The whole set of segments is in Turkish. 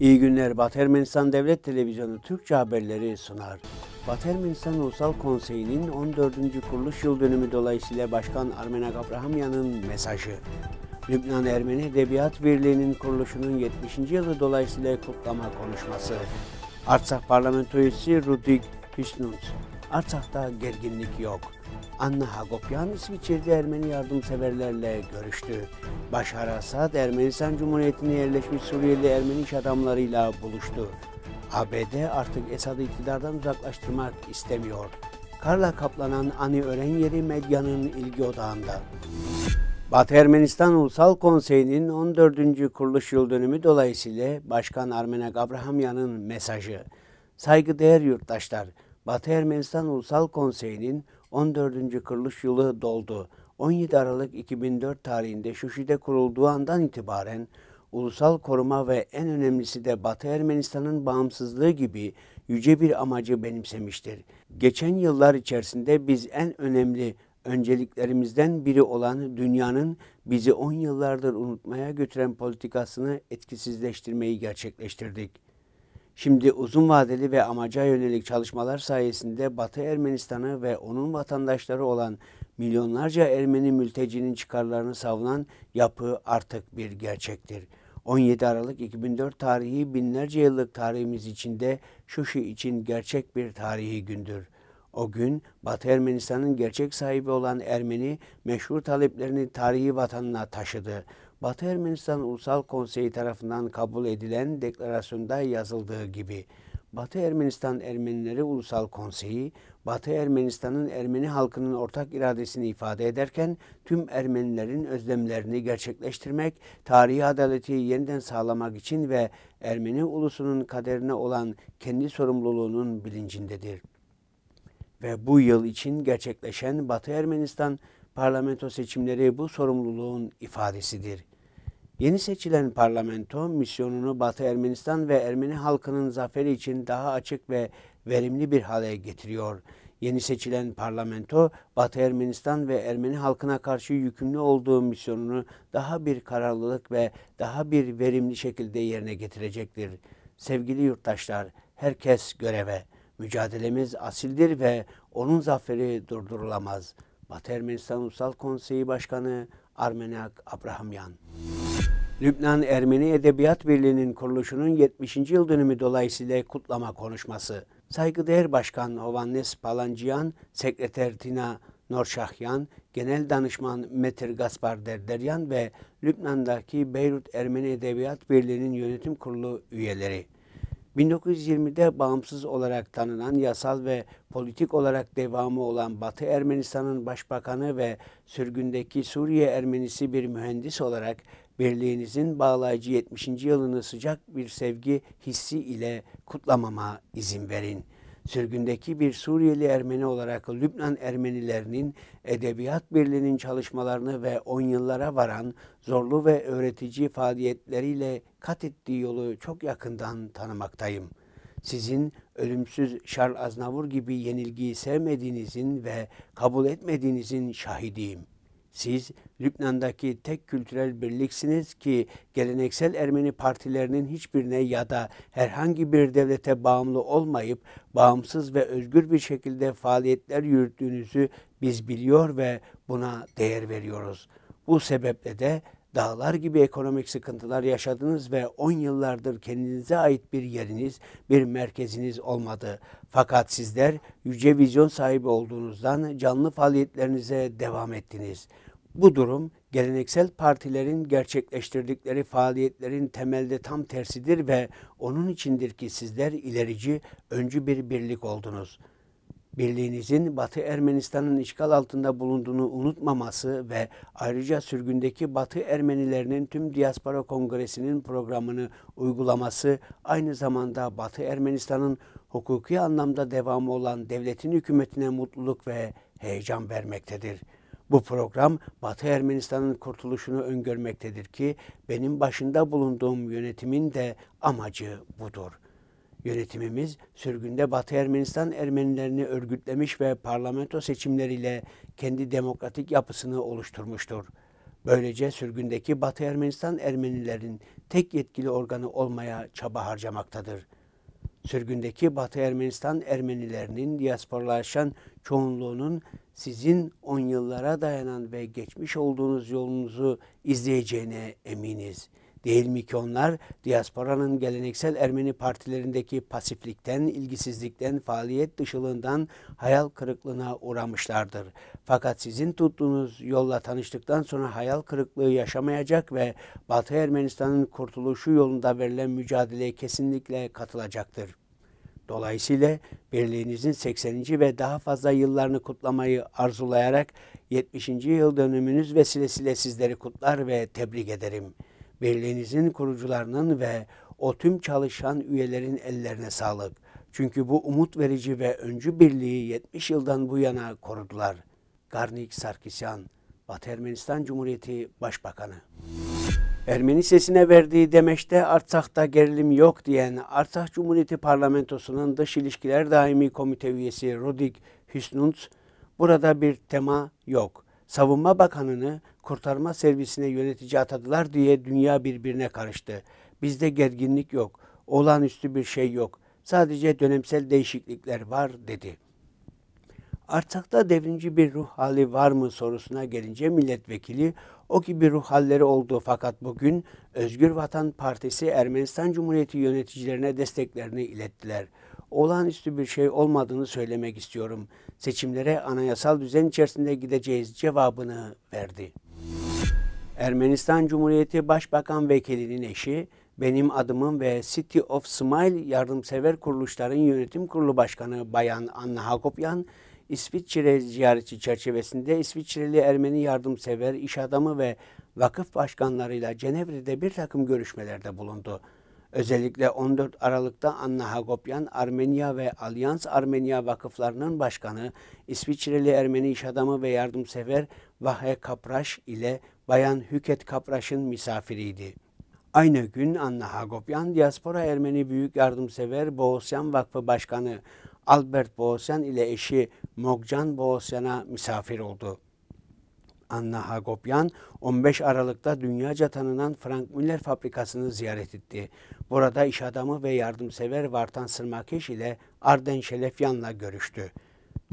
İyi günler. Batı Ermenistan Devlet Televizyonu Türkçe haberleri sunar. Batı Ermenistan Ulusal Konseyi'nin 14. kuruluş yıl dönümü dolayısıyla Başkan Armenak Abrahamyan'ın mesajı. Lübnan Ermeni Edebiyat Birliği'nin kuruluşunun 70. yılı dolayısıyla kutlama konuşması. Artsakh parlamento üyesi Rudik Hüsnut. Artsak'ta gerginlik yok. Anna Hagopyan İsviçre'de Ermeni yardımseverlerle görüştü. Başar Asad Ermenistan Cumhuriyeti'ne yerleşmiş Suriyeli Ermeni iş adamlarıyla buluştu. ABD artık Esad'ı iktidardan uzaklaştırmak istemiyor. Karla kaplanan Ani Örenyeri medyanın ilgi odağında. Batı Ermenistan Ulusal Konseyi'nin 14. kuruluş yıl dönümü dolayısıyla Başkan Armenak Abrahamyan'ın mesajı. Saygıdeğer yurttaşlar, Batı Ermenistan Ulusal Konseyi'nin 14. kuruluş yılı doldu. 17 Aralık 2004 tarihinde Şuşi'de kurulduğu andan itibaren ulusal koruma ve en önemlisi de Batı Ermenistan'ın bağımsızlığı gibi yüce bir amacı benimsemiştir. Geçen yıllar içerisinde biz en önemli önceliklerimizden biri olan dünyanın bizi 10 yıllardır unutmaya götüren politikasını etkisizleştirmeyi gerçekleştirdik. Şimdi uzun vadeli ve amaca yönelik çalışmalar sayesinde Batı Ermenistan'ı ve onun vatandaşları olan milyonlarca Ermeni mültecinin çıkarlarını savunan yapı artık bir gerçektir. 17 Aralık 2004 tarihi binlerce yıllık tarihimiz içinde Şuşi için gerçek bir tarihi gündür. O gün Batı Ermenistan'ın gerçek sahibi olan Ermeni meşhur taleplerini tarihi vatanına taşıdı. Batı Ermenistan Ulusal Konseyi tarafından kabul edilen deklarasyonda yazıldığı gibi Batı Ermenistan Ermenileri Ulusal Konseyi, Batı Ermenistan'ın Ermeni halkının ortak iradesini ifade ederken tüm Ermenilerin özlemlerini gerçekleştirmek, tarihi adaleti yeniden sağlamak için ve Ermeni ulusunun kaderine olan kendi sorumluluğunun bilincindedir ve bu yıl için gerçekleşen Batı Ermenistan parlamento seçimleri bu sorumluluğun ifadesidir. Yeni seçilen parlamento misyonunu Batı Ermenistan ve Ermeni halkının zaferi için daha açık ve verimli bir hale getiriyor. Yeni seçilen parlamento Batı Ermenistan ve Ermeni halkına karşı yükümlü olduğu misyonunu daha bir kararlılık ve daha bir verimli şekilde yerine getirecektir. Sevgili yurttaşlar, herkes göreve. Mücadelemiz asildir ve onun zaferi durdurulamaz. Batı Ermenistan Ulusal Konseyi Başkanı Armenak Abrahamyan. Lübnan Ermeni Edebiyat Birliği'nin kuruluşunun 70. yıl dönümü dolayısıyla kutlama konuşması. Saygıdeğer Başkan Hovannes Palanciyan, Sekreter Tina Norşahyan, Genel Danışman Metir Gaspar Derderyan ve Lübnan'daki Beyrut Ermeni Edebiyat Birliği'nin yönetim kurulu üyeleri. 1920'de bağımsız olarak tanınan yasal ve politik olarak devamı olan Batı Ermenistan'ın başbakanı ve sürgündeki Suriye Ermenisi bir mühendis olarak birliğinizin bağlayıcı 70. yılını sıcak bir sevgi hissi ile kutlamama izin verin.'' sürgündeki bir Suriyeli Ermeni olarak Lübnan Ermenilerinin Edebiyat Birliği'nin çalışmalarını ve on yıllara varan zorlu ve öğretici faaliyetleriyle kat ettiği yolu çok yakından tanımaktayım. Sizin ölümsüz Charles Aznavur gibi yenilgiyi sevmediğinizin ve kabul etmediğinizin şahidiyim.'' Siz Lübnan'daki tek kültürel birliksiniz ki geleneksel Ermeni partilerinin hiçbirine ya da herhangi bir devlete bağımlı olmayıp bağımsız ve özgür bir şekilde faaliyetler yürüttüğünüzü biz biliyor ve buna değer veriyoruz. Bu sebeple de dağlar gibi ekonomik sıkıntılar yaşadınız ve 10 yıllardır kendinize ait bir yeriniz, bir merkeziniz olmadı. Fakat sizler yüce vizyon sahibi olduğunuzdan canlı faaliyetlerinize devam ettiniz.'' Bu durum geleneksel partilerin gerçekleştirdikleri faaliyetlerin temelde tam tersidir ve onun içindir ki sizler ilerici, öncü bir birlik oldunuz. Birliğinizin Batı Ermenistan'ın işgal altında bulunduğunu unutmaması ve ayrıca sürgündeki Batı Ermenilerinin tüm diaspora kongresinin programını uygulaması aynı zamanda Batı Ermenistan'ın hukuki anlamda devamı olan devletin hükümetine mutluluk ve heyecan vermektedir.'' Bu program Batı Ermenistan'ın kurtuluşunu öngörmektedir ki benim başında bulunduğum yönetimin de amacı budur.'' Yönetimimiz sürgünde Batı Ermenistan Ermenilerini örgütlemiş ve parlamento seçimleriyle kendi demokratik yapısını oluşturmuştur. Böylece sürgündeki Batı Ermenistan Ermenilerin tek yetkili organı olmaya çaba harcamaktadır.'' sürgündeki Batı Ermenistan Ermenilerinin diasporlaşan çoğunluğunun sizin on yıllara dayanan ve geçmiş olduğunuz yolunuzu izleyeceğine eminiz.'' Değil mi ki onlar diasporanın geleneksel Ermeni partilerindeki pasiflikten, ilgisizlikten, faaliyet dışılığından hayal kırıklığına uğramışlardır. Fakat sizin tuttuğunuz yolla tanıştıktan sonra hayal kırıklığı yaşamayacak ve Batı Ermenistan'ın kurtuluşu yolunda verilen mücadeleye kesinlikle katılacaktır. Dolayısıyla birliğinizin 80. ve daha fazla yıllarını kutlamayı arzulayarak 70. yıl dönümünüz vesilesiyle sizleri kutlar ve tebrik ederim.'' Birliğinizin kurucularının ve o tüm çalışan üyelerin ellerine sağlık. Çünkü bu umut verici ve öncü birliği 70 yıldan bu yana korudular. Garnik Sarkisyan, Batı Ermenistan Cumhuriyeti Başbakanı. Ermeni sesine verdiği demeçte Artsak'ta gerilim yok diyen Artsakh Cumhuriyeti Parlamentosu'nun Dış İlişkiler Daimi Komite üyesi Rodik Hüsnunt, burada bir tema yok. Savunma Bakanı'nı kurtarma servisine yönetici atadılar diye dünya birbirine karıştı. Bizde gerginlik yok, olağanüstü bir şey yok. Sadece dönemsel değişiklikler var dedi. Artak'ta devrimci bir ruh hali var mı sorusuna gelince milletvekili o gibi ruh halleri oldu fakat bugün Özgür Vatan Partisi Ermenistan Cumhuriyeti yöneticilerine desteklerini ilettiler olağanüstü bir şey olmadığını söylemek istiyorum. Seçimlere anayasal düzen içerisinde gideceğiz cevabını verdi. Ermenistan Cumhuriyeti Başbakan Vekilinin eşi benim adımım ve City of Smile yardımsever kuruluşların yönetim kurulu başkanı Bayan Anna Hakopyan, İsviçre ziyareti çerçevesinde İsviçreli Ermeni yardımsever iş adamı ve vakıf başkanlarıyla Cenevre'de bir takım görüşmelerde bulundu. Özellikle 14 Aralık'ta Anna Hagopyan, Armenya ve Alyans Armenya Vakıflarının Başkanı, İsviçreli Ermeni iş adamı ve yardımsever Vahe Kapraş ile Bayan Hüket Kapraş'ın misafiriydi. Aynı gün Anna Hagopyan, Diaspora Ermeni Büyük Yardımsever Boğusyan Vakfı Başkanı Albert Boğusyan ile eşi Mogcan Boğusyan'a misafir oldu. Anna Hagopyan 15 Aralık'ta dünyaca tanınan Frank Müller fabrikasını ziyaret etti. Burada iş adamı ve yardımsever Vartan Sırmakeş ile Arden Şelefyan'la görüştü.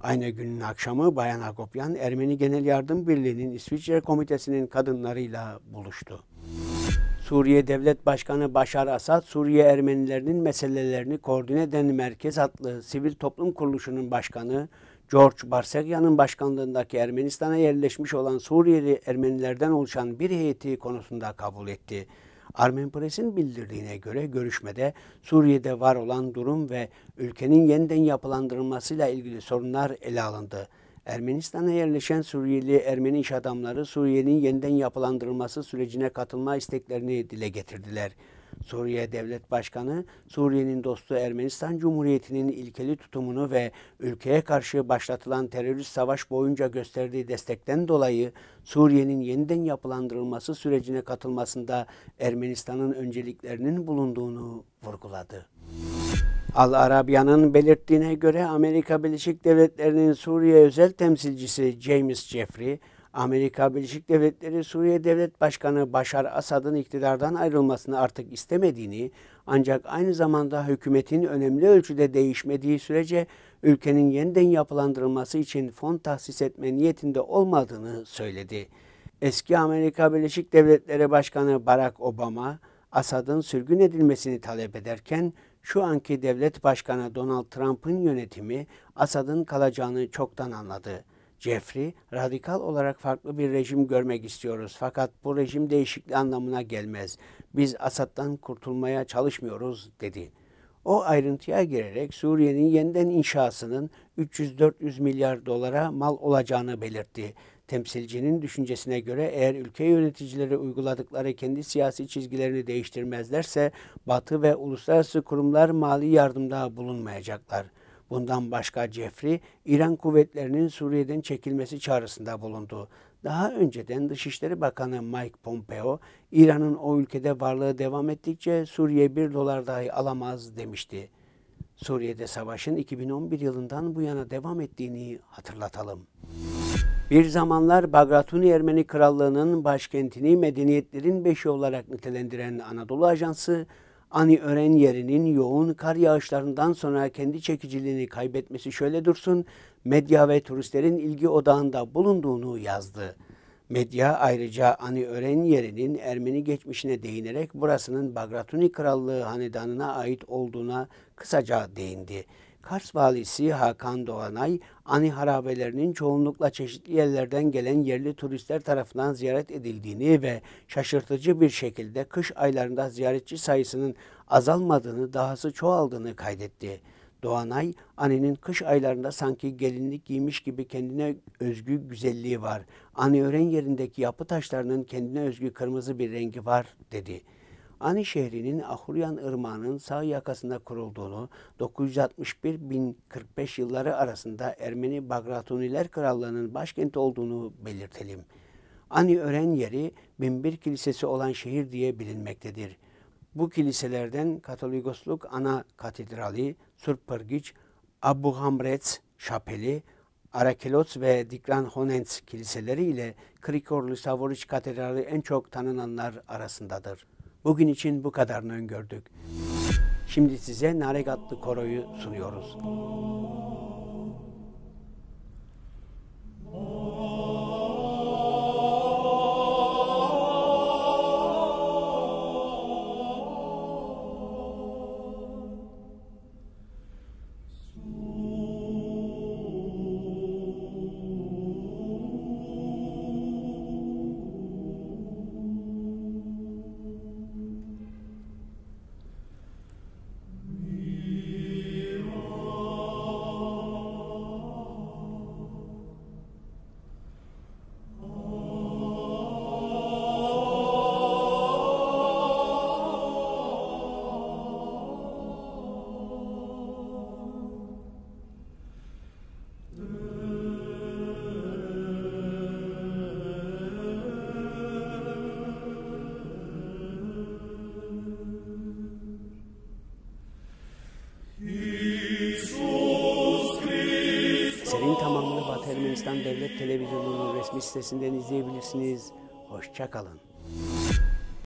Aynı günün akşamı Bayan Hagopyan Ermeni Genel Yardım Birliği'nin İsviçre Komitesi'nin kadınlarıyla buluştu. Suriye Devlet Başkanı Başar Asad, Suriye Ermenilerinin meselelerini koordine eden Merkez adlı sivil toplum kuruluşunun başkanı George Barsegyan'ın başkanlığındaki Ermenistan'a yerleşmiş olan Suriyeli Ermenilerden oluşan bir heyeti konusunda kabul etti. Armenpres'in bildirdiğine göre görüşmede Suriye'de var olan durum ve ülkenin yeniden yapılandırılmasıyla ilgili sorunlar ele alındı. Ermenistan'a yerleşen Suriyeli Ermeni iş adamları Suriye'nin yeniden yapılandırılması sürecine katılma isteklerini dile getirdiler. Suriye Devlet Başkanı, Suriye'nin dostu Ermenistan Cumhuriyeti'nin ilkeli tutumunu ve ülkeye karşı başlatılan terörist savaş boyunca gösterdiği destekten dolayı Suriye'nin yeniden yapılandırılması sürecine katılmasında Ermenistan'ın önceliklerinin bulunduğunu vurguladı. Al Arabiya'nın belirttiğine göre Amerika Birleşik Devletleri'nin Suriye özel temsilcisi James Jeffrey, Amerika Birleşik Devletleri Suriye Devlet Başkanı Bashar Asad'ın iktidardan ayrılmasını artık istemediğini ancak aynı zamanda hükümetin önemli ölçüde değişmediği sürece ülkenin yeniden yapılandırılması için fon tahsis etme niyetinde olmadığını söyledi. Eski Amerika Birleşik Devletleri Başkanı Barack Obama, Asad'ın sürgün edilmesini talep ederken şu anki devlet başkanı Donald Trump'ın yönetimi Asad'ın kalacağını çoktan anladı. Jeffrey, radikal olarak farklı bir rejim görmek istiyoruz fakat bu rejim değişikliği anlamına gelmez. Biz Asad'dan kurtulmaya çalışmıyoruz dedi. O ayrıntıya girerek Suriye'nin yeniden inşasının 300-400 milyar dolara mal olacağını belirtti. Temsilcinin düşüncesine göre eğer ülke yöneticileri uyguladıkları kendi siyasi çizgilerini değiştirmezlerse Batı ve uluslararası kurumlar mali yardımda bulunmayacaklar.'' Bundan başka Cefri, İran kuvvetlerinin Suriye'den çekilmesi çağrısında bulundu. Daha önceden Dışişleri Bakanı Mike Pompeo, İran'ın o ülkede varlığı devam ettikçe Suriye bir dolar dahi alamaz demişti. Suriye'de savaşın 2011 yılından bu yana devam ettiğini hatırlatalım. Bir zamanlar Bagratuni Ermeni Krallığı'nın başkentini medeniyetlerin beşi olarak nitelendiren Anadolu Ajansı, Ani Ören yerinin yoğun kar yağışlarından sonra kendi çekiciliğini kaybetmesi şöyle dursun, medya ve turistlerin ilgi odağında bulunduğunu yazdı. Medya ayrıca Ani Ören yerinin Ermeni geçmişine değinerek burasının Bagratuni Krallığı hanedanına ait olduğuna kısaca değindi. Kars valisi Hakan Doğanay, ani harabelerinin çoğunlukla çeşitli yerlerden gelen yerli turistler tarafından ziyaret edildiğini ve şaşırtıcı bir şekilde kış aylarında ziyaretçi sayısının azalmadığını, dahası çoğaldığını kaydetti. Doğanay, Ani'nin kış aylarında sanki gelinlik giymiş gibi kendine özgü güzelliği var. Ani ören yerindeki yapı taşlarının kendine özgü kırmızı bir rengi var, dedi.'' Ani şehrinin Ahuryan Irmağı'nın sağ yakasında kurulduğunu, 961-1045 yılları arasında Ermeni Bagratuniler Krallığı'nın başkenti olduğunu belirtelim. Ani ören yeri 1001 Kilisesi olan şehir diye bilinmektedir. Bu kiliselerden Katolikosluk Ana Katedrali, Surpırgiç, Abu Hamret Şapeli, Arakelots ve Dikran Honens kiliseleri ile Krikorlu Savoriç Katedrali en çok tanınanlar arasındadır. Bugün için bu kadarını öngördük. Şimdi size Naregatlı Koro'yu sunuyoruz. sitesinden izleyebilirsiniz. Hoşçakalın.